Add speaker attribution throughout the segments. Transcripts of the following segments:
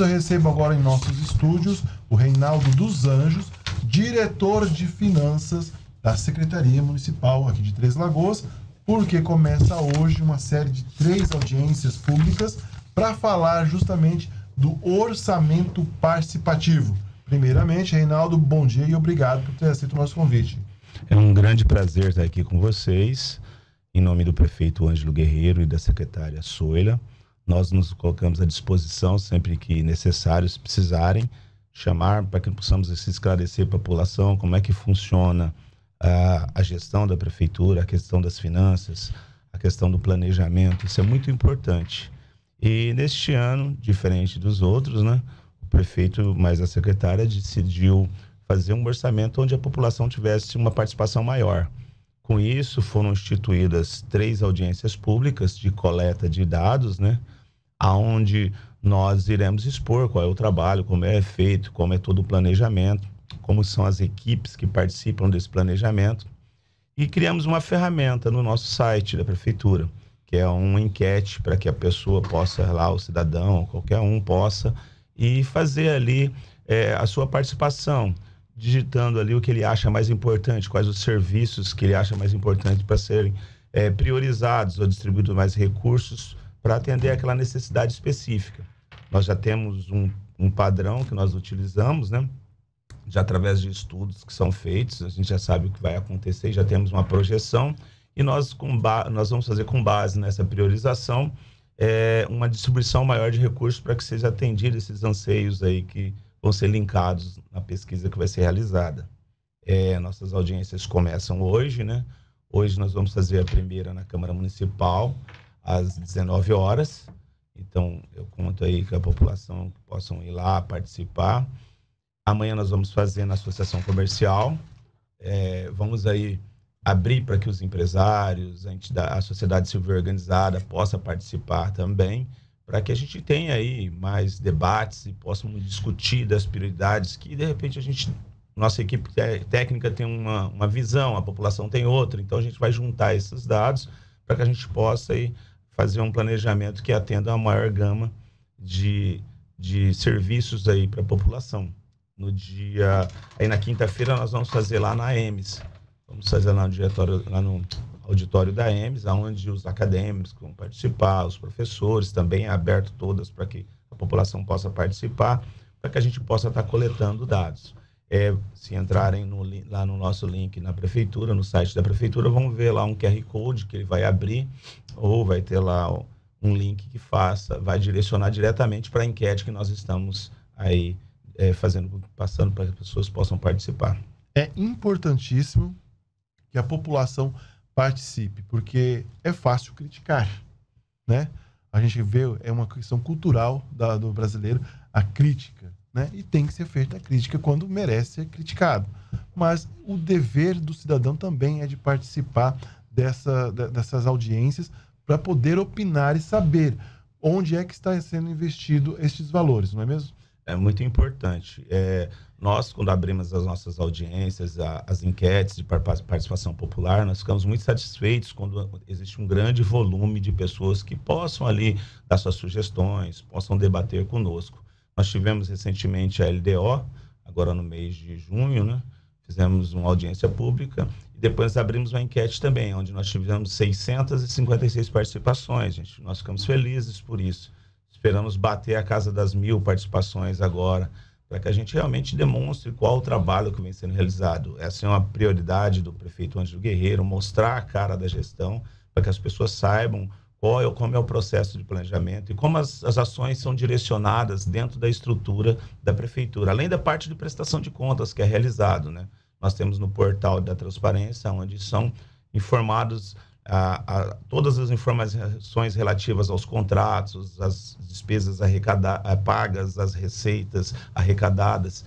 Speaker 1: eu recebo agora em nossos estúdios o Reinaldo dos Anjos, diretor de finanças da Secretaria Municipal aqui de Três Lagoas, porque começa hoje uma série de três audiências públicas para falar justamente do orçamento participativo. Primeiramente, Reinaldo, bom dia e obrigado por ter aceito o nosso convite.
Speaker 2: É um grande prazer estar aqui com vocês, em nome do prefeito Ângelo Guerreiro e da secretária Soila. Nós nos colocamos à disposição sempre que necessário, se precisarem, chamar para que possamos esclarecer esclarecer a população como é que funciona a, ah, a gestão da prefeitura, a questão das finanças, a questão do planejamento. Isso é muito importante. E neste ano, diferente dos outros, né, o prefeito mais a secretária decidiu fazer um orçamento onde a população tivesse uma participação maior. Com isso, foram instituídas três audiências públicas de coleta de dados, né? aonde nós iremos expor qual é o trabalho, como é feito, como é todo o planejamento, como são as equipes que participam desse planejamento. E criamos uma ferramenta no nosso site da prefeitura, que é uma enquete para que a pessoa possa lá, o cidadão, qualquer um possa, e fazer ali é, a sua participação, digitando ali o que ele acha mais importante, quais os serviços que ele acha mais importantes para serem é, priorizados ou distribuídos mais recursos para atender aquela necessidade específica. Nós já temos um, um padrão que nós utilizamos, né? Já através de estudos que são feitos, a gente já sabe o que vai acontecer, já temos uma projeção e nós, com nós vamos fazer com base nessa priorização é, uma distribuição maior de recursos para que seja atendido esses anseios aí que vão ser linkados na pesquisa que vai ser realizada. É, nossas audiências começam hoje, né? Hoje nós vamos fazer a primeira na Câmara Municipal, às 19 horas. Então, eu conto aí que a população possam ir lá participar. Amanhã nós vamos fazer na Associação Comercial. É, vamos aí abrir para que os empresários, a, a sociedade civil organizada possa participar também, para que a gente tenha aí mais debates e possamos discutir das prioridades que, de repente, a gente nossa equipe técnica tem uma, uma visão, a população tem outra, então a gente vai juntar esses dados para que a gente possa aí, fazer um planejamento que atenda a maior gama de, de serviços aí para a população. No dia, aí na quinta-feira nós vamos fazer lá na EMES, vamos fazer lá no diretório, lá no auditório da EMES, onde os acadêmicos vão participar, os professores também é aberto todas para que a população possa participar, para que a gente possa estar tá coletando dados. É, se entrarem no, lá no nosso link na prefeitura, no site da prefeitura, vão ver lá um QR Code que ele vai abrir, ou vai ter lá um link que faça, vai direcionar diretamente para a enquete que nós
Speaker 1: estamos
Speaker 2: aí é, fazendo, passando para
Speaker 1: que as pessoas possam participar. É importantíssimo que a população participe, porque é fácil criticar, né? A gente vê, é uma questão cultural da, do brasileiro, a crítica né? E tem que ser feita a crítica quando merece ser criticado. Mas o dever do cidadão também é de participar dessa, dessas audiências para poder opinar e saber onde é que está sendo investido estes valores, não é mesmo? É muito
Speaker 2: importante. É, nós, quando abrimos as nossas audiências, a, as enquetes de participação popular, nós ficamos muito satisfeitos quando existe um grande volume de pessoas que possam ali dar suas sugestões, possam debater conosco. Nós tivemos recentemente a LDO, agora no mês de junho, né? Fizemos uma audiência pública e depois abrimos uma enquete também, onde nós tivemos 656 participações, gente. Nós ficamos felizes por isso. Esperamos bater a casa das mil participações agora, para que a gente realmente demonstre qual o trabalho que vem sendo realizado. Essa é uma prioridade do prefeito Ângelo Guerreiro, mostrar a cara da gestão, para que as pessoas saibam qual é, como é o processo de planejamento e como as, as ações são direcionadas dentro da estrutura da prefeitura, além da parte de prestação de contas que é realizado, né? Nós temos no portal da transparência, onde são informados a, a, todas as informações relativas aos contratos, as despesas arrecadadas, pagas, as receitas arrecadadas.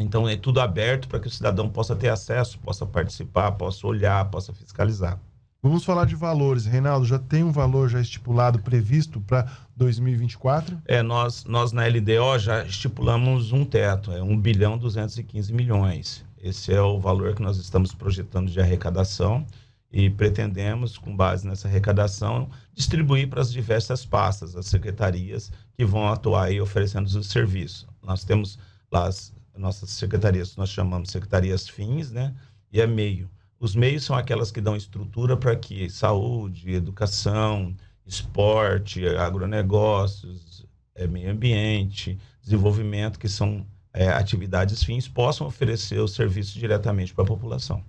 Speaker 2: Então é tudo aberto para que o cidadão possa ter acesso, possa participar, possa olhar, possa fiscalizar.
Speaker 1: Vamos falar de valores. Reinaldo, já tem um valor já estipulado, previsto para 2024?
Speaker 2: É, nós, nós na LDO já estipulamos um teto, é 1 bilhão 215 milhões. Esse é o valor que nós estamos projetando de arrecadação e pretendemos, com base nessa arrecadação, distribuir para as diversas pastas, as secretarias que vão atuar aí oferecendo os serviços. Nós temos lá as nossas secretarias, nós chamamos secretarias fins, né? E é meio os meios são aquelas que dão estrutura para que saúde, educação, esporte, agronegócios, é, meio ambiente, desenvolvimento, que são é, atividades fins, possam oferecer os serviços diretamente para a
Speaker 1: população.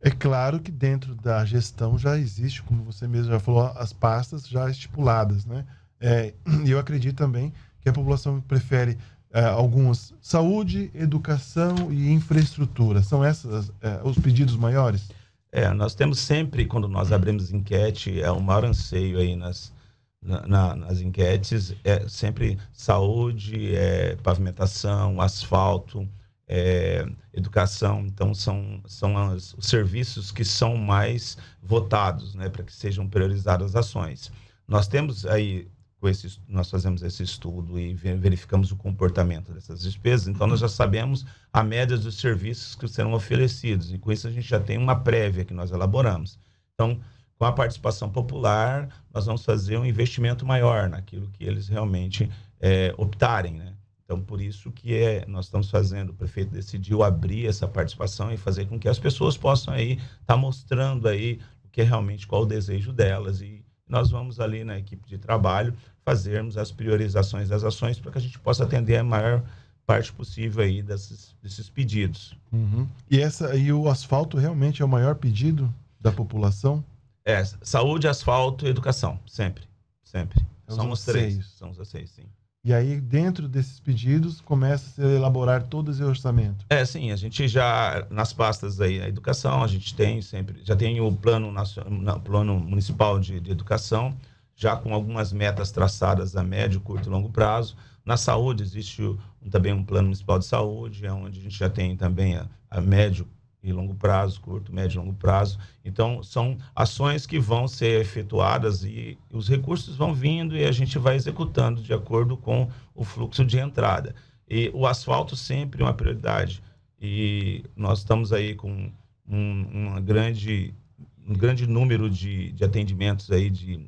Speaker 1: É claro que dentro da gestão já existe, como você mesmo já falou, as pastas já estipuladas, né? É, eu acredito também que a população prefere Uh, é, algumas saúde, educação e infraestrutura. São esses é, os pedidos maiores?
Speaker 2: É, nós temos sempre, quando nós abrimos enquete, é o maior anseio aí nas, na, na, nas enquetes, é sempre saúde, é, pavimentação, asfalto, é, educação. Então, são, são as, os serviços que são mais votados, né, para que sejam priorizadas as ações. Nós temos aí esse, nós fazemos esse estudo e verificamos o comportamento dessas despesas, então nós já sabemos a média dos serviços que serão oferecidos, e com isso a gente já tem uma prévia que nós elaboramos. Então, com a participação popular, nós vamos fazer um investimento maior naquilo que eles realmente é, optarem, né? Então, por isso que é, nós estamos fazendo, o prefeito decidiu abrir essa participação e fazer com que as pessoas possam aí estar tá mostrando aí o que é realmente qual o desejo delas e nós vamos ali na equipe de trabalho fazermos as priorizações das ações para que a gente possa atender a maior parte possível aí desses, desses pedidos. Uhum.
Speaker 1: E, essa, e o asfalto realmente é o maior pedido da população?
Speaker 2: É, saúde, asfalto
Speaker 1: educação, sempre, sempre. Então são os três,
Speaker 2: são os seis, sim.
Speaker 1: E aí, dentro desses pedidos, começa a elaborar todo esse orçamento.
Speaker 2: É, sim, a gente já, nas pastas aí, a educação, a gente tem sempre, já tem o plano, nacional, plano municipal de, de educação, já com algumas metas traçadas a médio, curto e longo prazo. Na saúde, existe o, também um plano municipal de saúde, é onde a gente já tem também a, a médio, e longo prazo, curto, médio e longo prazo. Então, são ações que vão ser efetuadas e os recursos vão vindo e a gente vai executando de acordo com o fluxo de entrada. E o asfalto sempre é uma prioridade. E nós estamos aí com um, grande, um grande número de, de atendimentos aí de,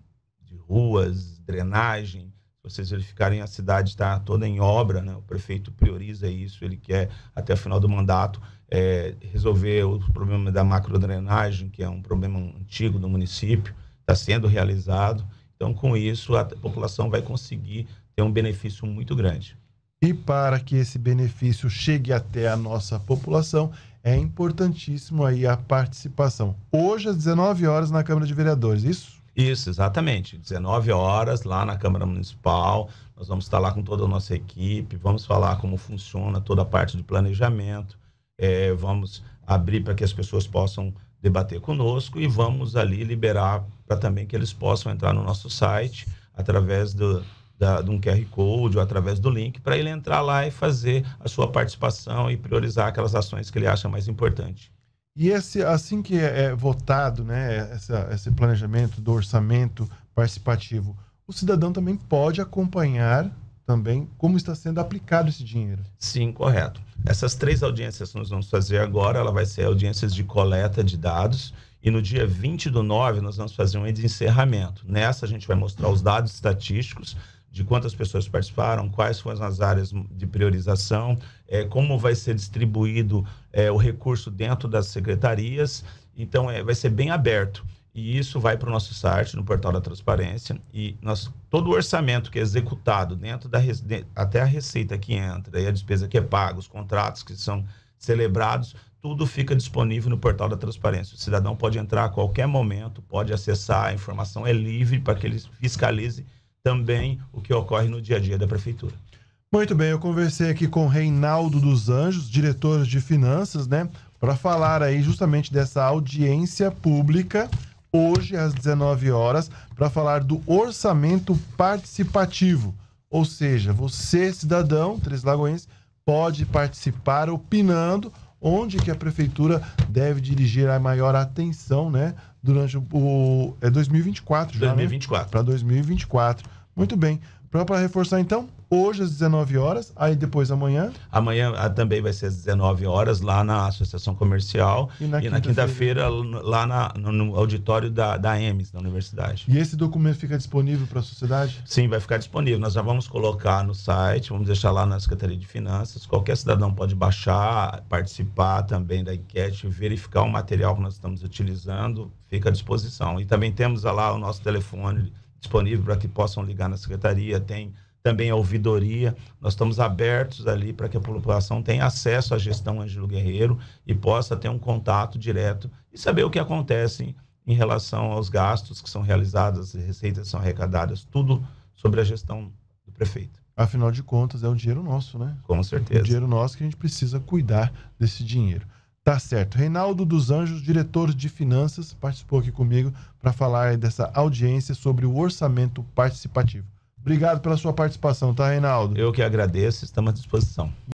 Speaker 2: de ruas, drenagem, se vocês verificarem, a cidade está toda em obra, né? o prefeito prioriza isso, ele quer, até o final do mandato, é, resolver o problema da macrodrenagem, que é um problema antigo do município, está sendo realizado. Então, com isso, a população vai conseguir ter um benefício muito grande.
Speaker 1: E para que esse benefício chegue até a nossa população, é importantíssimo aí a participação. Hoje, às 19 horas, na Câmara de Vereadores, isso?
Speaker 2: Isso, exatamente. 19 horas lá na Câmara Municipal. Nós vamos estar lá com toda a nossa equipe, vamos falar como funciona toda a parte de planejamento, é, vamos abrir para que as pessoas possam debater conosco e vamos ali liberar para também que eles possam entrar no nosso site através do, da, de um QR Code ou através do link para ele entrar lá e fazer a sua participação e priorizar aquelas ações que ele acha mais importante.
Speaker 1: E esse, assim que é, é, votado né, essa, esse planejamento do orçamento participativo, o cidadão também pode acompanhar também como está sendo aplicado esse dinheiro. Sim,
Speaker 2: correto. Essas três audiências que nós vamos fazer agora, ela vai ser audiências de coleta de dados e no dia 20 do 9 nós vamos fazer um encerramento. Nessa a gente vai mostrar os dados estatísticos de quantas pessoas participaram, quais foram as áreas de priorização, é, como vai ser distribuído é, o recurso dentro das secretarias. Então, é, vai ser bem aberto. E isso vai para o nosso site, no portal da transparência, e nós, todo o orçamento que é executado dentro da até a receita que entra e a despesa que é paga, os contratos que são celebrados, tudo fica disponível no portal da transparência. O cidadão pode entrar a qualquer momento, pode acessar, a informação é livre para que ele fiscalize também o que ocorre no dia a dia da prefeitura.
Speaker 1: Muito bem, eu conversei aqui com Reinaldo dos Anjos, diretor de finanças, né, para falar aí justamente dessa audiência pública hoje às 19 horas para falar do orçamento participativo. Ou seja, você, cidadão Três Lagoense, pode participar opinando onde que a prefeitura deve dirigir a maior atenção, né? Durante o é 2024 já, 2024. Né? Para 2024. Muito bem. Para reforçar então, hoje às 19 horas, aí depois amanhã.
Speaker 2: Amanhã ah, também vai ser às 19 horas lá na Associação Comercial
Speaker 1: e na quinta-feira
Speaker 2: quinta lá na, no, auditório da, da EMES, da universidade.
Speaker 1: E esse documento fica disponível para a sociedade?
Speaker 2: Sim, vai ficar disponível. Nós já vamos colocar no site, vamos deixar lá na Secretaria de Finanças. Qualquer cidadão pode baixar, participar também da enquete, verificar o material que nós estamos utilizando, fica à disposição. E também temos lá o nosso telefone disponível para que possam ligar na secretaria, tem também a ouvidoria. Nós estamos abertos ali para que a população tenha acesso à gestão Ângelo Guerreiro e possa ter um contato direto e saber o que acontece em relação aos gastos que são realizados, as receitas que são arrecadadas, tudo sobre a gestão do prefeito.
Speaker 1: Afinal de contas, é o dinheiro nosso, né? Com certeza. É o dinheiro nosso que a gente precisa cuidar desse dinheiro. Tá certo. Reinaldo dos Anjos, diretor de finanças, participou aqui comigo para falar dessa audiência sobre o orçamento participativo. Obrigado pela sua participação, tá, Reinaldo?
Speaker 2: Eu que agradeço, estamos à disposição.